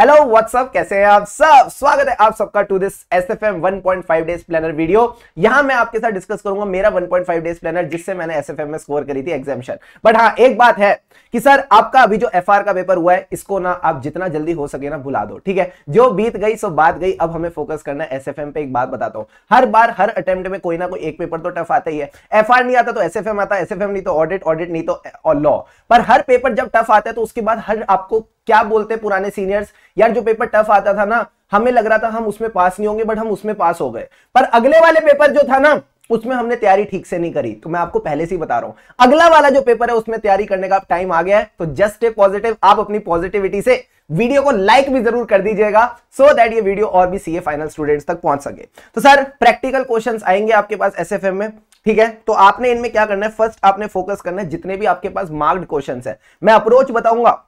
hello what's up कैसे हैं आप सब स्वागत है आप सबका to this S F M one point five days planner video यहां मैं आपके साथ डिस्कस करूंगा मेरा one point five days planner जिससे मैंने एस एफ एम में स्कोर करी थी एग्जामिशन बट हाँ एक बात है कि सर आपका अभी जो एफ आर का पेपर हुआ है इसको ना आप जितना जल्दी हो सके ना भुला दो ठीक है जो बीत गई सो बात गई अब हमें फोकस करना है एस एफ एम पे एक बात बताता हूं हर बार हर अटेम्प्ट में कोई ना कोई एक पेपर तो टफ आता ही है एफ आर नहीं आता तो एस एफ एम आता एस एफ एम नहीं तो ऑडिट ऑडिट नहीं तो लॉ पर हर पेपर जब टफ आता है तो उसके बाद हर आपको क्या बोलते पुराने सीनियर्स यार जो पेपर टफ आता था ना हमें लग रहा था हम उसमें पास नहीं होंगे बट हम उसमें पास हो गए पर अगले वाले पेपर जो था ना उसमें हमने तैयारी ठीक से नहीं करी तो मैं आपको पहले से ही बता रहा हूं अगला वाला जो पेपर है उसमें तैयारी करने का टाइम आ गया है तो जस्ट ए पॉजिटिव आप अपनी पॉजिटिविटी से वीडियो को लाइक भी जरूर कर दीजिएगा सो so दैट ये वीडियो और भी सीए फाइनल स्टूडेंट्स तक पहुंच सके तो सर प्रैक्टिकल क्वेश्चन आएंगे आपके पास एस में ठीक है तो आपने इनमें क्या करना है फर्स्ट आपने फोकस करना है जितने भी आपके पास मार्क्ड क्वेश्चंस है मैं अप्रोच बताऊंगा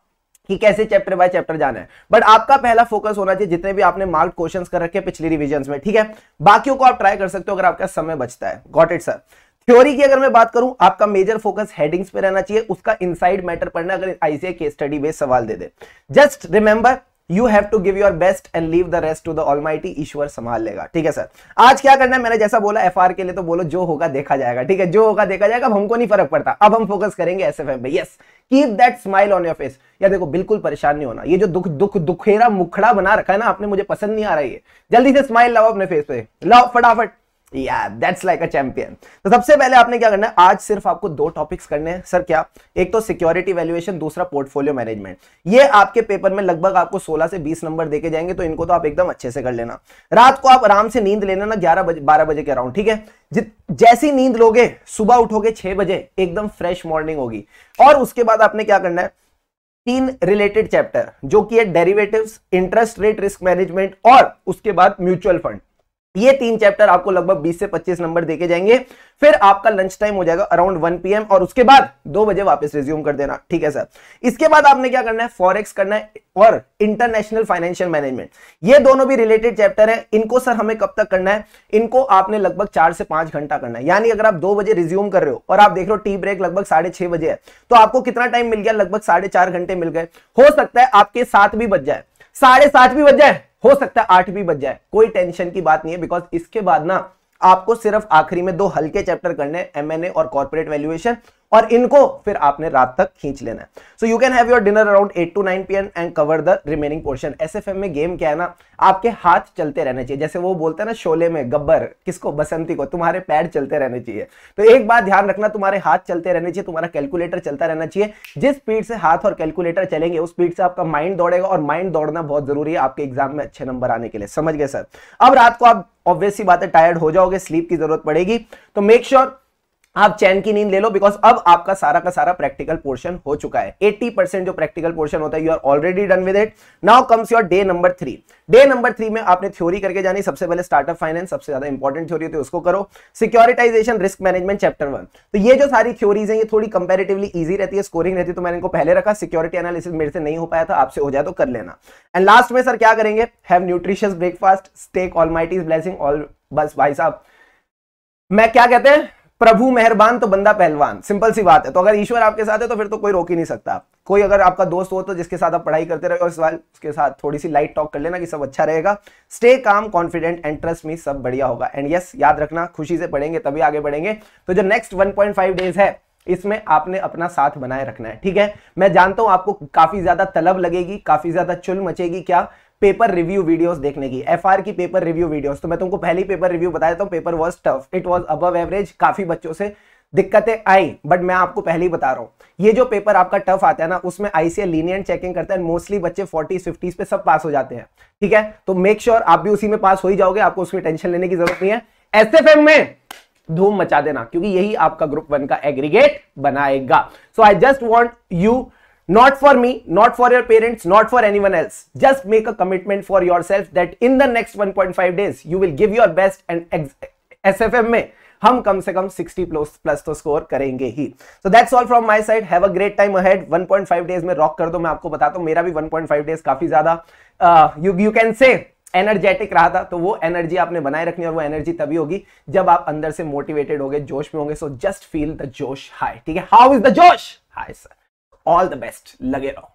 कि कैसे चैप्टर बाय चैप्टर जाना है बट आपका पहला फोकस होना चाहिए जितने भी आपने मार्क क्वेश्चंस कर रखे पिछले रिविजन में ठीक है बाकियों को आप ट्राई कर सकते हो अगर आपका समय बचता है गॉट इट सर थ्योरी की अगर मैं बात करूं आपका मेजर फोकस हेडिंग्स पे रहना चाहिए उसका इनसाइड मैटर पढ़ना अगर आईसीआई के स्टडी बेस्ट सवाल दे दे just remember you have to give your best and leave the rest to the almighty ईश्वर संभाल लेगा ठीक है सर आज क्या करना है मैंने जैसा बोला एफ के लिए तो बोलो जो होगा देखा जाएगा ठीक है जो होगा देखा जाएगा अब हमको नहीं फर्क पड़ता अब हम फोकस करेंगे S F M yes keep that smile on your face या देखो बिल्कुल परेशान नहीं होना ये जो दुख दुख दुखेरा मुखड़ा बना रखा है ना आपने मुझे पसंद नहीं आ रहा है जल्दी से स्माइल लाओ अपने फेस पे लाओ फटाफट दैट्स लाइक अ चैंपियन तो सबसे पहले आपने क्या करना है आज सिर्फ आपको दो टॉपिक्स करने हैं सर क्या एक तो सिक्योरिटी वैल्यूएशन दूसरा पोर्टफोलियो मैनेजमेंट ये आपके पेपर में लगभग आपको 16 से 20 नंबर देके जाएंगे तो इनको तो आप एकदम अच्छे से कर लेना रात को आप आराम से नींद लेना ना ग्यारह बजे बारह बजे के अराउंड ठीक है जैसी नींद लोगे सुबह उठोगे छह बजे एकदम फ्रेश मॉर्निंग होगी और उसके बाद आपने क्या करना है तीन रिलेटेड चैप्टर जो कि है derivatives interest rate risk management और उसके बाद म्यूचुअल फंड ये तीन चैप्टर आपको लगभग 20 से 25 नंबर देके जाएंगे फिर आपका लंच टाइम हो जाएगा अराउंड 1 पीएम और उसके बाद दो बजे वापस रिज्यूम कर देना ठीक है सर इसके बाद आपने क्या करना है फॉरेक्स करना है और इंटरनेशनल फाइनेंशियल मैनेजमेंट ये दोनों भी रिलेटेड चैप्टर है इनको सर हमें कब तक करना है इनको आपने लगभग चार से पांच घंटा करना है यानी अगर आप दो बजे रिज्यूम कर रहे हो और आप देख रहे हो टी ब्रेक लगभग साढ़े छह बजे है तो आपको कितना टाइम मिल गया लगभग साढ़े चार घंटे मिल गए हो सकता है आपके साथ भी बच जाए साढ़े सात भी बच जाए हो सकता है आठ भी बच जाए कोई टेंशन की बात नहीं है बिकॉज इसके बाद ना आपको सिर्फ आखिरी में दो हल्के चैप्टर करने एन एमएनए और कॉर्पोरेट वैल्यूएशन और इनको फिर आपने रात तक खींच लेना है so you can have your dinner around eight to nine P and cover the remaining portions में गेम क्या है ना आपके हाथ चलते रहने चाहिए जैसे वो बोलते हैं ना शोले में गब्बर किसको बसंती को तुम्हारे पैर चलते रहने चाहिए तो एक बात ध्यान रखना तुम्हारे हाथ चलते रहने चाहिए तुम्हारा कैलकुलेटर चलता रहना चाहिए जिस स्पीड से हाथ और कैलकुलेटर चलेंगे उस स्पीड से आपका माइंड दौड़ेगा और माइंड दौड़ना बहुत जरूरी है आपके एग्जाम में अच्छे नंबर आने के लिए समझ गए सर अब रात को आप ऑब्वियसली बात है टायर्ड हो जाओगे स्लीप की जरूरत पड़ेगी तो मेक श्योर sure आप चैन की नींद ले लो बिकॉज अब आपका सारा का सारा प्रैक्टिकल पोर्शन हो चुका है 80 परसेंट जो प्रैक्टिकल पोर्शन होता है you are already done with it now comes your day number three day number three में आपने थ्योरी करके जानी सबसे पहले स्टार्टअप फाइनेंस सबसे ज्यादा इंपॉर्टेंट थ्योरी होती है उसको करो securitization risk management chapter one तो ये जो सारी थ्योरीज है ये थोड़ी कंपेरेटिवली ईजी रहती है स्कोरिंग रहती है तो मैंने इनको पहले रखा सिक्योरिटी एनालिसिस मेरे से नहीं हो पाया था आपसे हो जाए तो कर लेना एंड लास्ट में सर क्या करेंगे have nutritious breakfast stake all blessing all बस भाई साहब मैं क्या कहते हैं प्रभु मेहरबान तो बंदा पहलवान सिंपल सी बात है तो अगर ईश्वर आपके साथ है तो फिर तो कोई रोक ही नहीं सकता कोई अगर आपका दोस्त हो तो जिसके साथ आप पढ़ाई करते रहे और उसके साथ थोड़ी सी लाइट टॉक कर लेना कि सब अच्छा रहेगा stay calm confident and trust me सब बढ़िया होगा एंड यस याद रखना खुशी से पढ़ेंगे तभी आगे बढ़ेंगे तो जो नेक्स्ट वन डेज है इसमें आपने अपना साथ बनाए रखना है ठीक है मैं जानता हूं आपको काफी ज्यादा तलब लगेगी काफी ज्यादा चुल मचेगी क्या पेपर रिव्यू वीडियोस देखने की एफ की पेपर रिव्यू वीडियोस तो मैं तुमको पहले ही पेपर रिव्यू बता देता हूँ paper was tough it was above average काफी बच्चों से दिक्कतें आई बट मैं आपको पहले ही बता रहा हूँ ये जो पेपर आपका टफ आता है ना उसमें आईसीए लीनियंट चेकिंग करता है मोस्टली बच्चे 40 50 पे सब पास हो जाते हैं ठीक है तो मेक श्योर sure आप भी उसी में पास हो ही जाओगे आपको उसमें टेंशन लेने की जरूरत नहीं है एस में धूम मचा देना क्योंकि यही आपका ग्रुप वन का एग्रीगेट बनाएगा so I just want you not for me not for your parents not for anyone else just make a commitment for yourself that in the next 1.5 days you will give your best and sfm mein hum kam se kam 60 plus plus to score karenge hi so that's all from my side have a great time ahead 1.5 days mein rock kar do main aapko batata hu mera bhi 1.5 days kafi zyada uh, you you can say energetic रहा था तो वो energy आपने बनाए रखनी और वो energy तभी होगी जब आप अंदर से मोटिवेटेड होगे जोश में होंगे so just feel the josh high ठीक है how is the josh high sir all the best lage